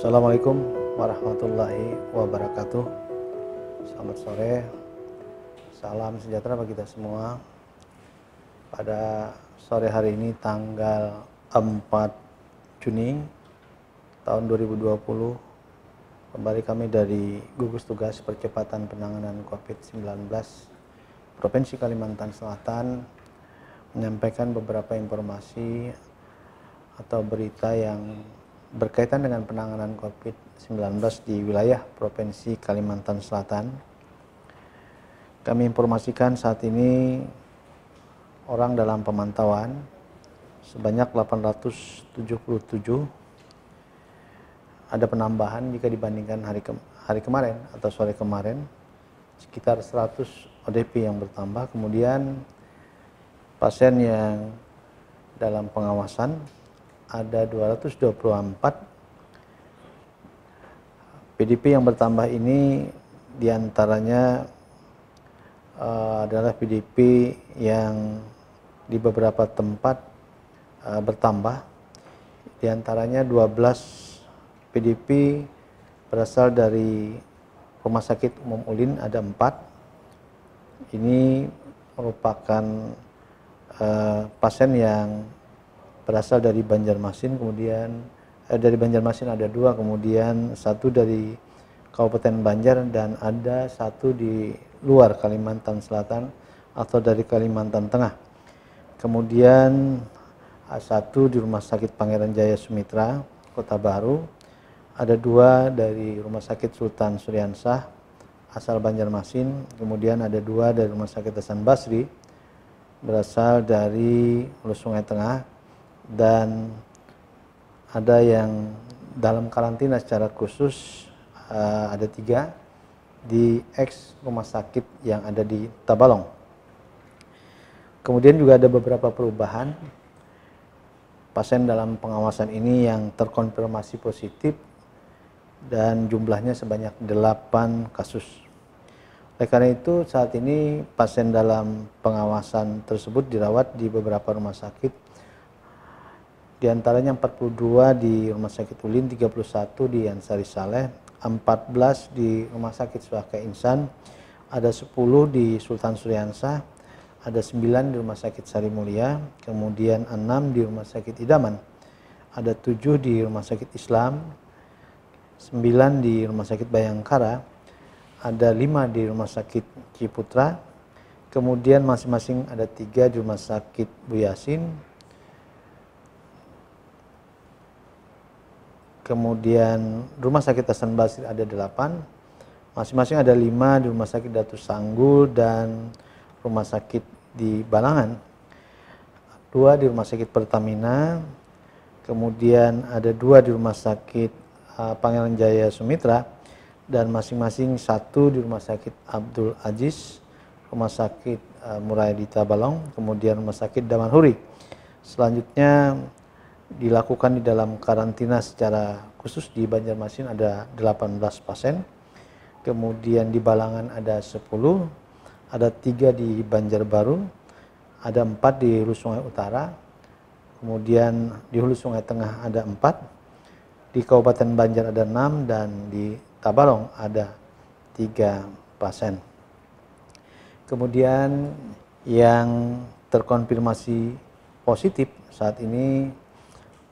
Assalamualaikum warahmatullahi wabarakatuh. Selamat sore. Salam sejahtera bagi kita semua. Pada sore hari ini tanggal 4 Juni tahun 2020 kembali kami dari gugus tugas percepatan penanganan COVID-19 Provinsi Kalimantan Selatan menyampaikan beberapa informasi atau berita yang berkaitan dengan penanganan COVID-19 di wilayah Provinsi Kalimantan Selatan. Kami informasikan saat ini orang dalam pemantauan sebanyak 877. Ada penambahan jika dibandingkan hari ke hari kemarin atau sore kemarin sekitar 100 ODP yang bertambah. Kemudian pasien yang dalam pengawasan ada 224 PDP yang bertambah ini diantaranya uh, adalah PDP yang di beberapa tempat uh, bertambah diantaranya 12 PDP berasal dari Rumah Sakit Umum Ulin ada 4 ini merupakan uh, pasien yang berasal dari Banjarmasin kemudian eh, dari Banjarmasin ada dua kemudian satu dari Kabupaten Banjar dan ada satu di luar Kalimantan Selatan atau dari Kalimantan Tengah kemudian eh, satu di Rumah Sakit Pangeran Jaya Sumitra Kota Baru ada dua dari Rumah Sakit Sultan Suryansah asal Banjarmasin kemudian ada dua dari Rumah Sakit Hasan Basri berasal dari Hulu Sungai Tengah dan ada yang dalam karantina secara khusus uh, ada tiga di ex rumah sakit yang ada di Tabalong. Kemudian juga ada beberapa perubahan pasien dalam pengawasan ini yang terkonfirmasi positif dan jumlahnya sebanyak 8 kasus. Oleh karena itu saat ini pasien dalam pengawasan tersebut dirawat di beberapa rumah sakit di antaranya 42 di Rumah Sakit Ulin, 31 di Ansari Saleh, 14 di Rumah Sakit Suaka Insan, ada 10 di Sultan Suryansa, ada 9 di Rumah Sakit Sari Mulia, kemudian 6 di Rumah Sakit Idaman, ada 7 di Rumah Sakit Islam, 9 di Rumah Sakit Bayangkara, ada 5 di Rumah Sakit Ciputra, kemudian masing-masing ada 3 di Rumah Sakit Bu Yasin, kemudian rumah sakit Hasan Basri ada delapan, masing-masing ada lima di rumah sakit Datu Sanggul dan rumah sakit di Balangan, dua di rumah sakit Pertamina, kemudian ada dua di rumah sakit uh, Pangeran Jaya Sumitra, dan masing-masing satu di rumah sakit Abdul Aziz, rumah sakit uh, eh, Dita Balong, kemudian rumah sakit Damanhuri. Selanjutnya dilakukan di dalam karantina secara khusus di Banjarmasin ada 18 pasien, kemudian di Balangan ada 10, ada tiga di Banjarbaru, ada empat di Hulu Sungai Utara, kemudian di Hulu Sungai Tengah ada empat, di Kabupaten Banjar ada enam dan di Tabalong ada tiga pasien. Kemudian yang terkonfirmasi positif saat ini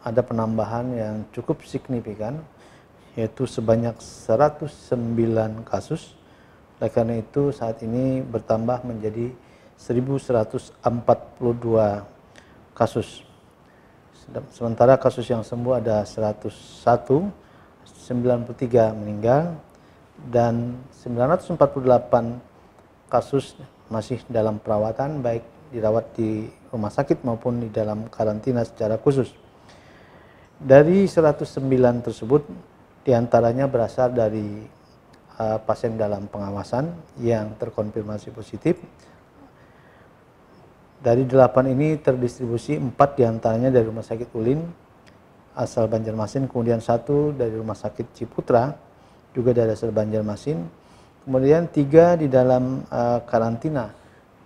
ada penambahan yang cukup signifikan yaitu sebanyak 109 kasus. Oleh karena itu saat ini bertambah menjadi 1142 kasus. Sementara kasus yang sembuh ada 101, 93 meninggal dan 948 kasus masih dalam perawatan baik dirawat di rumah sakit maupun di dalam karantina secara khusus. Dari 109 tersebut, diantaranya berasal dari uh, pasien dalam pengawasan yang terkonfirmasi positif. Dari 8 ini terdistribusi 4 diantaranya dari Rumah Sakit Ulin, asal Banjarmasin, kemudian satu dari Rumah Sakit Ciputra, juga dari asal Banjarmasin, kemudian tiga di dalam uh, karantina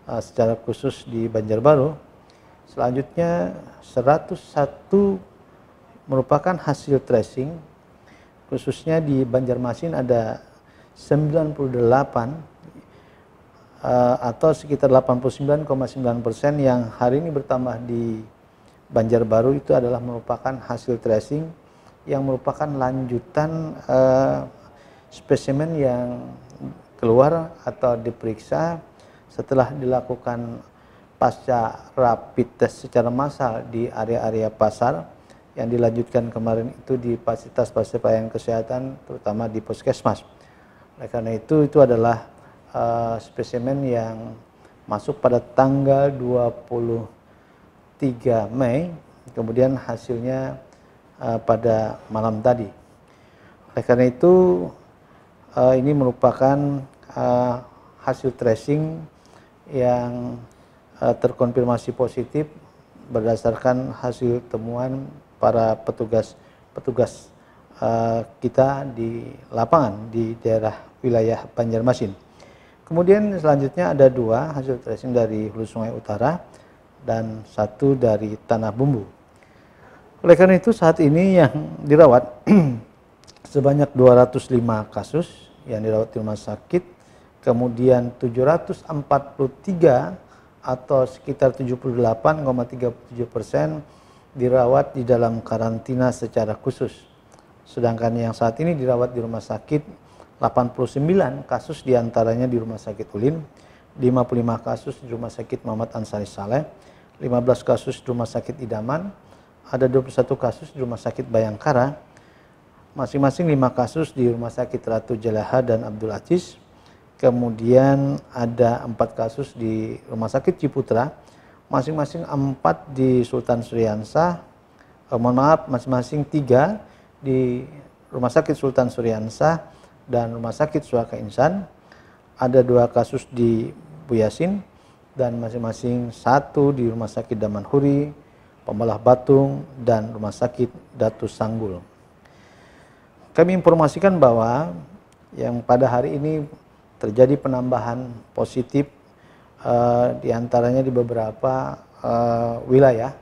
uh, secara khusus di Banjarbaru, selanjutnya 101 merupakan hasil tracing khususnya di Banjarmasin ada 98 uh, eh, atau sekitar 89,9 persen yang hari ini bertambah di Banjarbaru itu adalah merupakan hasil tracing yang merupakan lanjutan uh, spesimen yang keluar atau diperiksa setelah dilakukan pasca rapid test secara massal di area-area pasar yang dilanjutkan kemarin itu di fasilitas-fasilitas pelayanan kesehatan, terutama di puskesmas. Oleh karena itu, itu adalah uh, spesimen yang masuk pada tanggal 23 Mei, kemudian hasilnya uh, pada malam tadi. Oleh karena itu, uh, ini merupakan uh, hasil tracing yang uh, terkonfirmasi positif berdasarkan hasil temuan para petugas petugas uh, kita di lapangan di daerah wilayah Banjarmasin. Kemudian selanjutnya ada dua hasil tracing dari Hulu Sungai Utara dan satu dari Tanah Bumbu. Oleh karena itu saat ini yang dirawat sebanyak 205 kasus yang dirawat di rumah sakit, kemudian 743 atau sekitar 78,37 persen dirawat di dalam karantina secara khusus. Sedangkan yang saat ini dirawat di rumah sakit 89 kasus diantaranya di rumah sakit Ulin, 55 kasus di rumah sakit Muhammad Ansari Saleh, 15 kasus di rumah sakit Idaman, ada 21 kasus di rumah sakit Bayangkara, masing-masing 5 kasus di rumah sakit Ratu Jelaha dan Abdul Aziz, kemudian ada 4 kasus di rumah sakit Ciputra, masing-masing empat di Sultan Suriansah, eh, mohon maaf, masing-masing tiga di Rumah Sakit Sultan Suriansah dan Rumah Sakit Suaka Insan. Ada dua kasus di Buyasin dan masing-masing satu di Rumah Sakit Damanhuri, Pembalah Batung, dan Rumah Sakit Datu Sanggul. Kami informasikan bahwa yang pada hari ini terjadi penambahan positif Eh, diantaranya di beberapa uh, wilayah.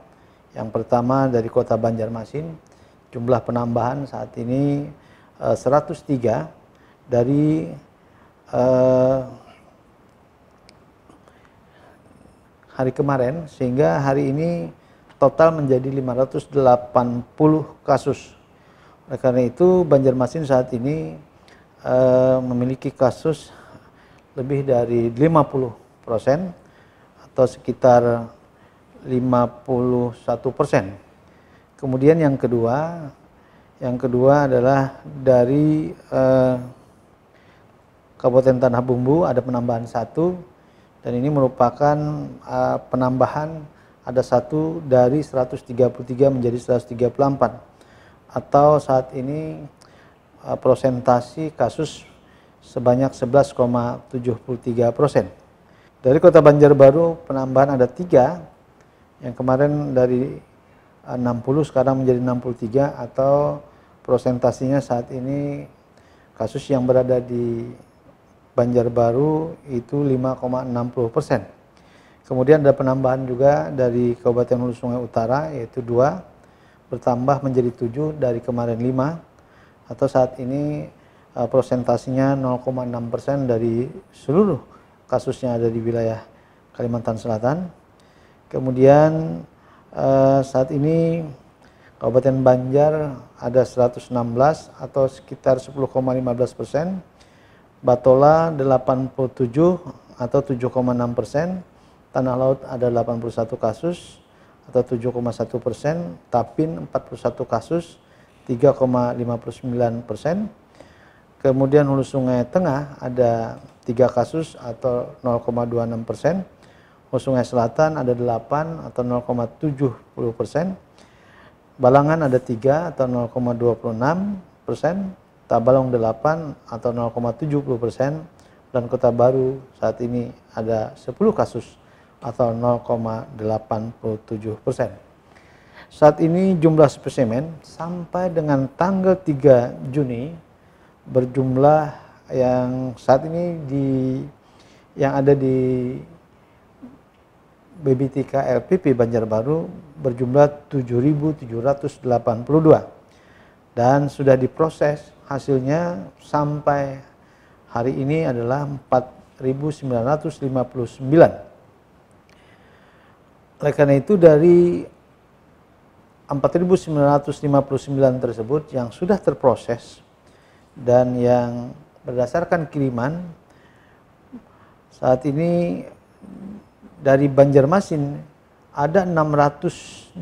Yang pertama dari kota Banjarmasin, jumlah penambahan saat ini uh, eh, 103 dari uh, hari kemarin, sehingga hari ini total menjadi 580 kasus. Oleh karena itu Banjarmasin saat ini uh, memiliki kasus lebih dari 50 persen atau sekitar 51 persen. Kemudian yang kedua, yang kedua adalah dari eh, Kabupaten Tanah Bumbu ada penambahan satu dan ini merupakan eh, penambahan ada satu dari 133 menjadi 134 atau saat ini eh, prosentasi kasus sebanyak 11,73 persen. Dari Kota Banjarbaru penambahan ada tiga, yang kemarin dari 60 eh, sekarang menjadi 63 atau prosentasinya saat ini kasus yang berada di Banjarbaru itu 5,60 persen. Kemudian ada penambahan juga dari Kabupaten Hulu Sungai Utara yaitu dua bertambah menjadi tujuh dari kemarin lima atau saat ini eh, prosentasinya 0,6 persen dari seluruh kasusnya ada di wilayah Kalimantan Selatan. Kemudian eh, saat ini Kabupaten Banjar ada 116 atau sekitar 10,15 persen, Batola 87 atau 7,6 persen, Tanah Laut ada 81 kasus atau 7,1 persen, Tapin 41 kasus 3,59 persen, Kemudian Hulu Sungai Tengah ada tiga kasus atau 0,26 persen. Hulu Sungai Selatan ada 8 atau 0,70 persen. Balangan ada 3 atau 0,26 persen. Tabalong 8 atau 0,70 persen. Dan Kota Baru saat ini ada 10 kasus atau 0,87 persen. Saat ini jumlah spesimen sampai dengan tanggal 3 Juni berjumlah yang saat ini di yang ada di BBTK LPP Banjarbaru berjumlah 7.782 dan sudah diproses hasilnya sampai hari ini adalah 4.959. Oleh karena itu dari 4.959 tersebut yang sudah terproses dan yang berdasarkan kiriman saat ini dari Banjarmasin ada 602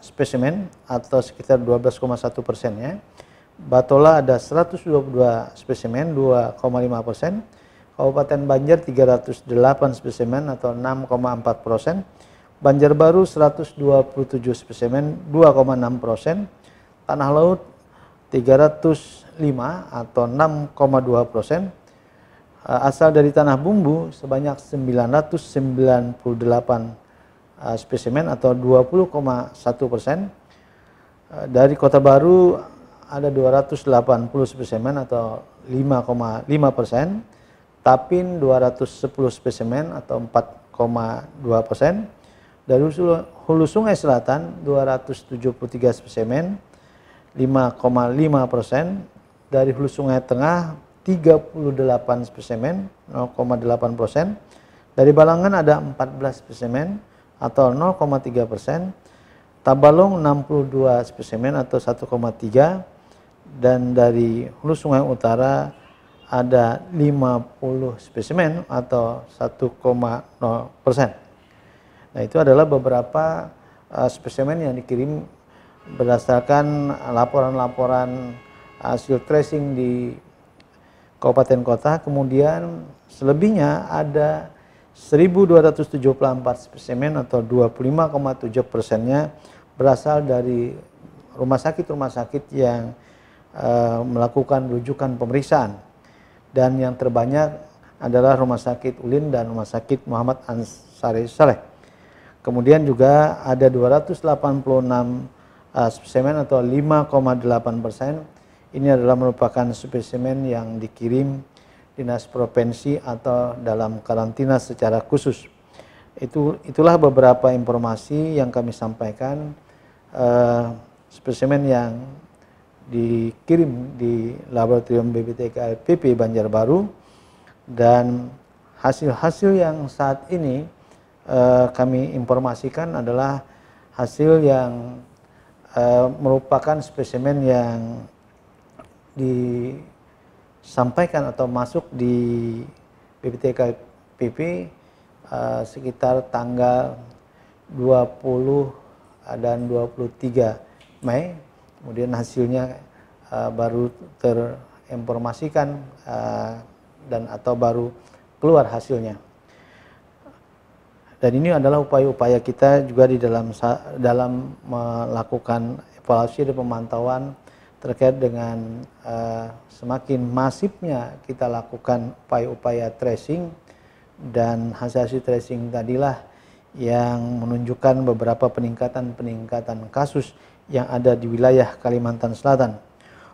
spesimen atau sekitar 12,1 persen ya. Batola ada 122 spesimen 2,5 persen. Kabupaten Banjar 308 spesimen atau 6,4 persen. Banjarbaru 127 spesimen 2,6 persen. Tanah Laut 300 5 atau 6,2 persen eh, asal dari tanah bumbu sebanyak 998 eh, spesimen atau 20,1 persen eh, dari Kota Baru ada 280 spesimen atau 5,5 persen Tapin 210 spesimen atau 4,2 persen dari Hulu Sungai Selatan 273 spesimen 5,5 persen dari hulu sungai tengah 38 spesimen 0,8 persen dari Balangan ada 14 spesimen atau 0,3 persen Tabalong 62 spesimen atau 1,3 dan dari hulu sungai utara ada 50 spesimen atau 1,0 persen nah itu adalah beberapa uh, spesimen yang dikirim berdasarkan laporan-laporan hasil tracing di kabupaten kota, kemudian selebihnya ada 1.274 spesimen atau 25,7 persennya berasal dari rumah sakit-rumah sakit yang e, melakukan rujukan pemeriksaan dan yang terbanyak adalah rumah sakit Ulin dan rumah sakit Muhammad Ansari Saleh. Kemudian juga ada 286 uh, eh, spesimen atau 5,8 persen ini adalah merupakan spesimen yang dikirim dinas provinsi atau dalam karantina secara khusus. Itu itulah beberapa informasi yang kami sampaikan uh, spesimen yang dikirim di laboratorium BPTK LPP Banjarbaru dan hasil-hasil yang saat ini uh, kami informasikan adalah hasil yang uh, merupakan spesimen yang disampaikan atau masuk di BPTKPP uh, eh, sekitar tanggal 20 eh, dan 23 Mei. Kemudian hasilnya uh, baru terinformasikan uh, dan atau baru keluar hasilnya. Dan ini adalah upaya-upaya kita juga di dalam dalam melakukan evaluasi dan pemantauan terkait dengan uh, semakin masifnya kita lakukan upaya-upaya tracing dan hasil hasil tracing tadilah yang menunjukkan beberapa peningkatan-peningkatan kasus yang ada di wilayah Kalimantan Selatan.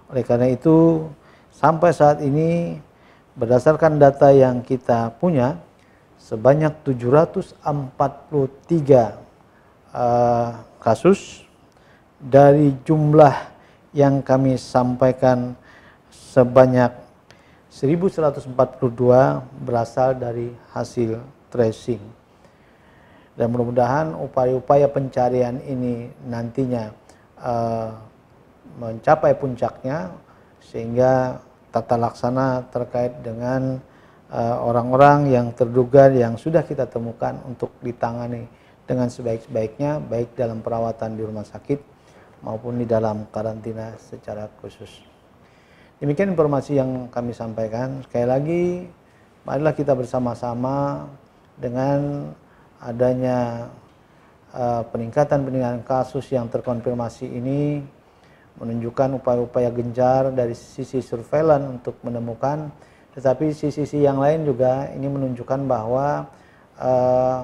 Oleh karena itu, sampai saat ini berdasarkan data yang kita punya sebanyak 743 uh, eh, kasus dari jumlah yang kami sampaikan sebanyak 1142 berasal dari hasil tracing. Dan mudah-mudahan upaya-upaya pencarian ini nantinya uh, mencapai puncaknya sehingga tata laksana terkait dengan eh, orang-orang uh, orang -orang yang terduga yang sudah kita temukan untuk ditangani dengan sebaik-baiknya baik dalam perawatan di rumah sakit maupun di dalam karantina secara khusus. Demikian informasi yang kami sampaikan. Sekali lagi, marilah kita bersama-sama dengan adanya eh, peningkatan-peningkatan kasus yang terkonfirmasi ini menunjukkan upaya-upaya gencar dari sisi surveillance untuk menemukan, tetapi sisi-sisi yang lain juga ini menunjukkan bahwa eh,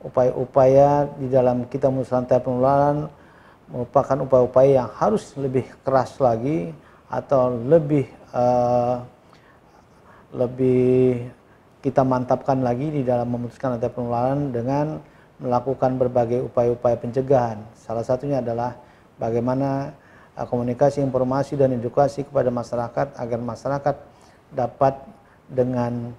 upaya-upaya uh, di dalam kita musuh penularan merupakan upaya-upaya yang harus lebih keras lagi atau lebih uh, lebih kita mantapkan lagi di dalam memutuskan rantai penularan dengan melakukan berbagai upaya-upaya pencegahan. Salah satunya adalah bagaimana eh, komunikasi, informasi dan edukasi kepada masyarakat agar masyarakat dapat dengan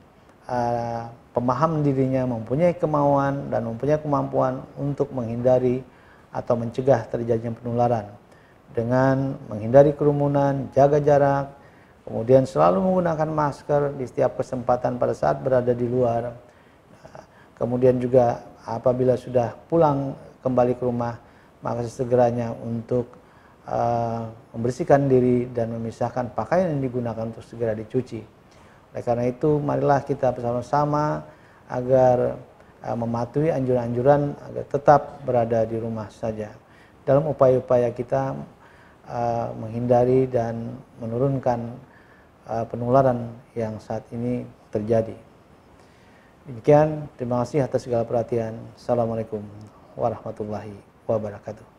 uh, eh, pemaham dirinya mempunyai kemauan dan mempunyai kemampuan untuk menghindari atau mencegah terjadinya penularan dengan menghindari kerumunan, jaga jarak, kemudian selalu menggunakan masker di setiap kesempatan pada saat berada di luar. Kemudian juga apabila sudah pulang kembali ke rumah, maka segeranya untuk uh, membersihkan diri dan memisahkan pakaian yang digunakan untuk segera dicuci. Oleh karena itu, marilah kita bersama-sama agar Ah, mematuhi anjuran-anjuran agar tetap berada di rumah saja. Dalam upaya-upaya kita ah, menghindari dan menurunkan ah, penularan yang saat ini terjadi. Demikian, terima kasih atas segala perhatian. Assalamualaikum warahmatullahi wabarakatuh.